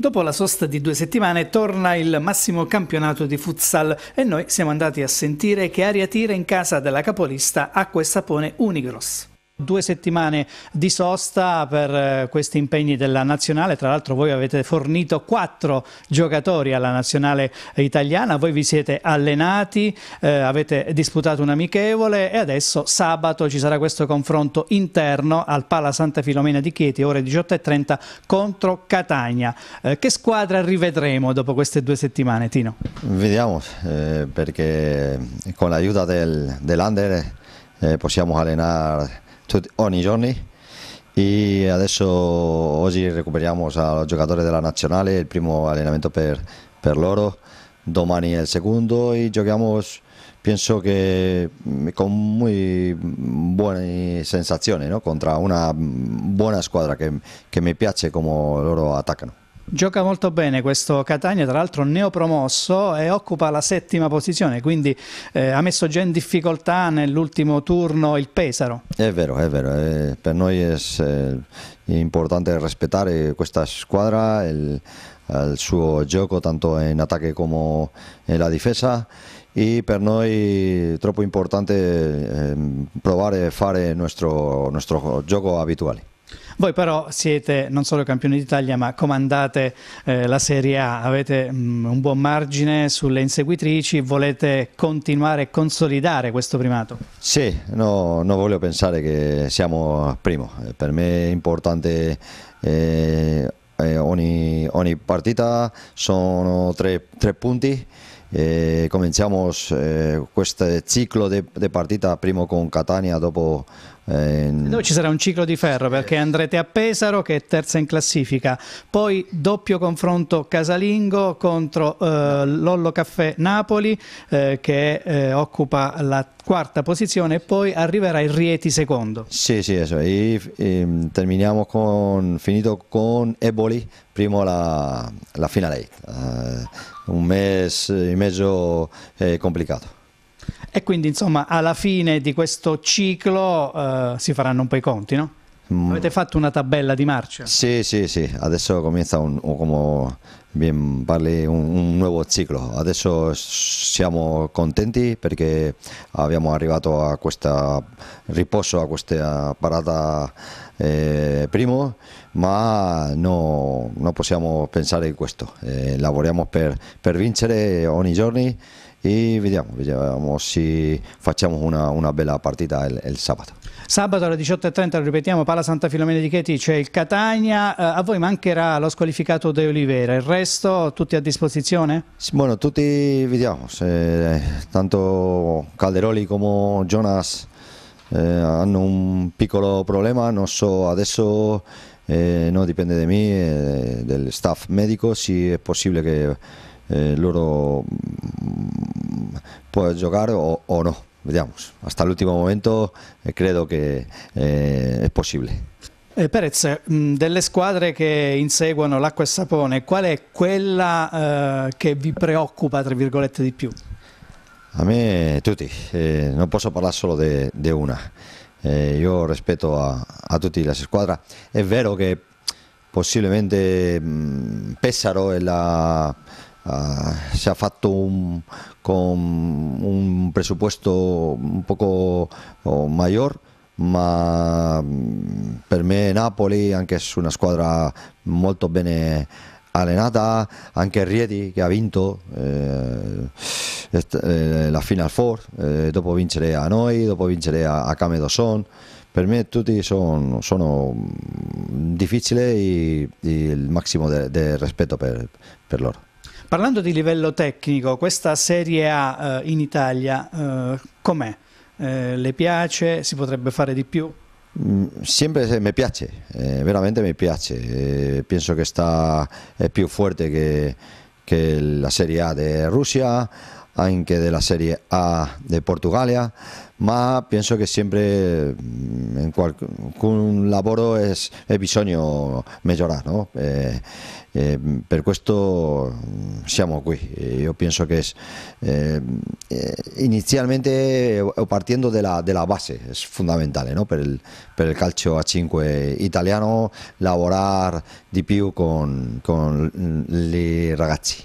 Dopo la sosta di due settimane torna il massimo campionato di futsal e noi siamo andati a sentire che aria tira in casa della capolista Acqua e Sapone Unigros due settimane di sosta per eh, questi impegni della nazionale, tra l'altro voi avete fornito quattro giocatori alla nazionale italiana, voi vi siete allenati, eh, avete disputato un amichevole e adesso sabato ci sarà questo confronto interno al Pala Santa Filomena di Chieti, ore 18.30 contro Catania. Eh, che squadra rivedremo dopo queste due settimane, Tino? Vediamo, eh, perché con l'aiuto del, dell'Under eh, possiamo allenare tutti, ogni y e adesso oggi recuperiamo i giocatori della nazionale il primo allenamento per, per loro, domani el il secondo e pienso che mm, con muy buone sensaciones contra contro una mm, buona squadra que che mi piace come loro attaccano. Gioca molto bene questo Catania, tra l'altro neopromosso e occupa la settima posizione, quindi eh, ha messo già in difficoltà nell'ultimo turno il Pesaro. È vero, è vero, eh, per noi è, è, importante rispettare questa squadra, il, il suo gioco tanto in attacco come nella difesa e per noi è troppo importante eh, provare a fare il nostro, nostro gioco abituale. Voi però siete non solo campioni d'Italia, ma comandate eh, la Serie A, avete mh, mm, un buon margine sulle inseguitrici, volete continuare e consolidare questo primato? Sì, no, non voglio pensare che siamo primo, per me è importante... Eh, eh ogni, ogni, partita sono tre, tre punti eh, cominciamo eh, questo ciclo di partita prima con Catania, dopo dove ehm, ci sarà un ciclo di ferro perché andrete a Pesaro che è terza in classifica, poi doppio confronto casalingo contro eh, Lollo Caffè Napoli eh, che eh, occupa la quarta posizione e poi arriverà il Rieti secondo. Sì, sì, E, e, ehm, terminiamo con, finito con Eboli, primo la, la finale, uh, un mese e mezzo eh, complicato. E quindi insomma alla fine di questo ciclo eh, si faranno un po' i conti, no? Mm. Avete fatto una tabella di marcia? Sì, sì, sì, adesso comincia un, un, como bien vale, un, un, nuovo ciclo. Adesso siamo contenti perché abbiamo arrivato a questo riposo, a questa parata eh, primo, ma no, no, possiamo pensare in questo. Eh, lavoriamo per, per vincere ogni giorno e vediamo, vediamo se facciamo una, una bella partita il, il, sabato. Sabato alle 18.30, lo ripetiamo, Pala Santa Filomena di Chieti, c'è il Catania, eh, a voi mancherà lo squalificato De Oliveira, il resto tutti a disposizione? Sì, bueno, tutti vediamo, se, eh, tanto Calderoli come Jonas eh, hanno un piccolo problema, non so adesso... Eh, no, dipende da me, eh, del staff medico, se è possibile che eh, loro puedo jugar o, o no. Vediamos, hasta el último momento eh, credo che eh, è possibile. Eh, Perez, eh, mm, delle squadre che inseguono l'acqua e sapone, qual è quella eh, che vi preoccupa, tra virgolette, di più? A me tutti, eh, non posso parlare solo di una. io rispetto a, a tutte le squadre, è vero che possibilmente mh, mm, Pesaro è la... Ah, se ha fatto un, con un presupuesto un poco oh, mayor, ma mm, per me Napoli, anche se una squadra molto bene allenata, anche Rieti che ha vinto eh, eh, la Final Four, eh, dopo vincere a noi, dopo vincere a, a Camedosson, per me tutti son, sono mm, difficili e, e il massimo del de rispetto per, per loro. Parlando di livello tecnico, questa Serie A eh, in Italia eh, com'è? Eh, le piace? Si potrebbe fare di più? Mm, Siempre me piace, eh, veramente mi piace. Eh, pienso che sta più forte che, che la Serie A di Russia, anche della Serie A di Portogallia. más pienso que siempre mm, en un laboro es es bisogno mejorar, no? eh, eh, per questo mm, siamo qui, eh, Yo eh, eh, partiendo de eh, inicialmente o la de la base es fundamental, no? per, el el calcio a 5 italiano laborar di più con, con ragazzi.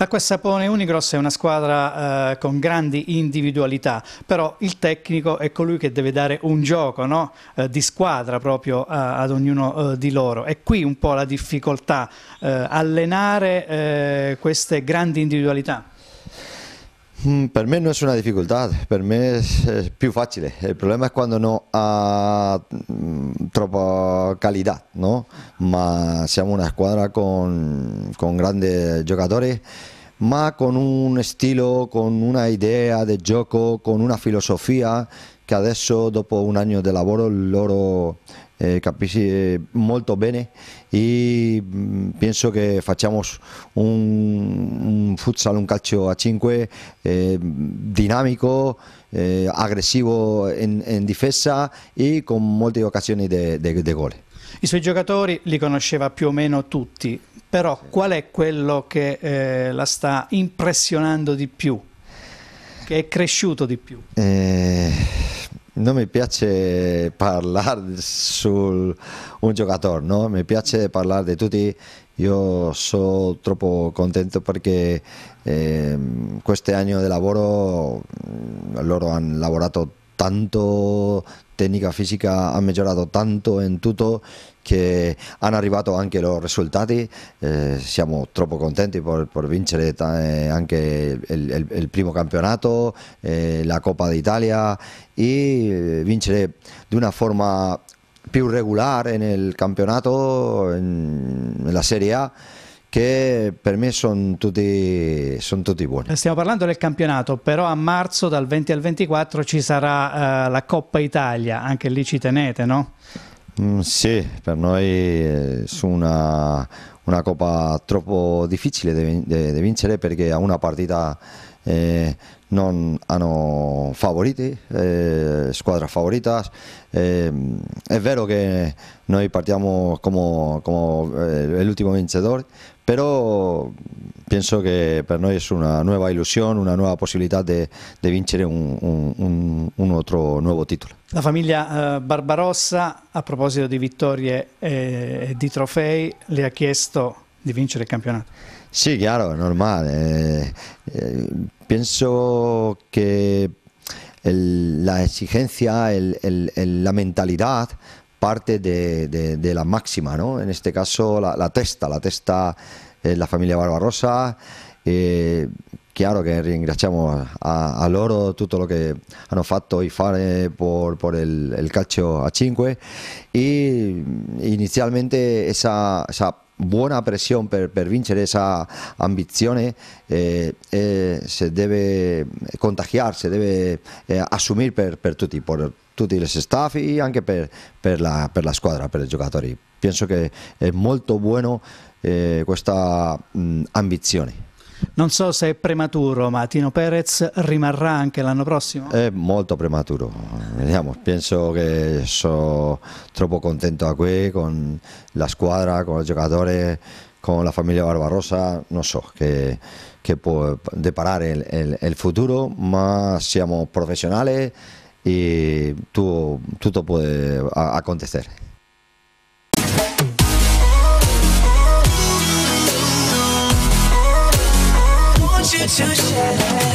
L'acqua e Sapone Unigross è una squadra eh, con grandi individualità, però il tecnico è colui che deve dare un gioco no? eh, di squadra proprio a, ad ognuno eh, di loro. È qui un po' la difficoltà, eh, allenare eh, queste grandi individualità. Mm, per me no es una dificultad, per me es, più fácil. El problema es cuando no ha mm, tropa calidad, ¿no? Ma siamo una escuadra con, grandes jugadores, más con un estilo, con una idea de gioco, con una filosofía que adesso, dopo un año de lavoro, loro eh, capisci eh, molto bene e mm, penso che facciamo un, un futsal, un calcio a 5 eh, dinamico, eh, aggressivo in, in, difesa e con molte occasioni di gol. I suoi giocatori li conosceva più o meno tutti, però qual è quello che eh, la sta impressionando di più, che è cresciuto di più? Eh non mi piace parlare su un giocatore, no? mi piace parlare di tutti. Io sono troppo contento perché eh, questo anno di lavoro mm, loro hanno lavorato tanto técnica física ha mejorado tanto en tutto que han arrivato anche i risultati, eh, siamo troppo contenti per, per vincere anche eh, il, primo campionato, eh, la Coppa d'Italia e eh, vincere di una forma più regolare nel campionato, nella Serie A. che per me sono tutti, son tutti, buoni. Stiamo parlando del campionato, però a marzo dal 20 al 24 ci sarà uh, la Coppa Italia, anche lì ci tenete, no? Mm, sì, per noi eh, su una, una, coppa troppo difficile da vincere perché a una partita eh, non hanno favoriti, eh, squadre favoritas. Eh, è vero che noi partiamo come, come eh, l'ultimo vincitore, però penso che per noi è una nuova illusione, una nuova possibilità di vincere un, un, un, altro nuovo titolo. La famiglia eh, Barbarossa, a proposito di vittorie e di trofei, le ha chiesto di vincere il campionato. Sí, claro, normal. Eh, eh, pienso que la exigencia, el, la mentalidad parte de, la máxima, ¿no? En este caso, la, testa, la testa es la familia Barbarosa. Eh, claro que ringraziamo a, oro, loro tutto lo que han fatto y fare por el calcio a 5 Y inicialmente esa buona pressione per, per vincere questa ambizione eh, eh, si deve contagiare, si deve eh, assumere per, per, tutti, per tutti gli staff e anche per, per, la, per la squadra, per i giocatori. Penso che è molto buono eh, questa mh, mm, ambizione. Non so se è prematuro, ma Tino Perez rimarrà anche l'anno prossimo? È molto prematuro, Vediamo, penso che sono troppo contento qui con la squadra, con i giocatori, con la famiglia Barbarossa, non so che, che può deparare il, il, il futuro, ma siamo professionali e tutto, tutto può eh, accadere. to share.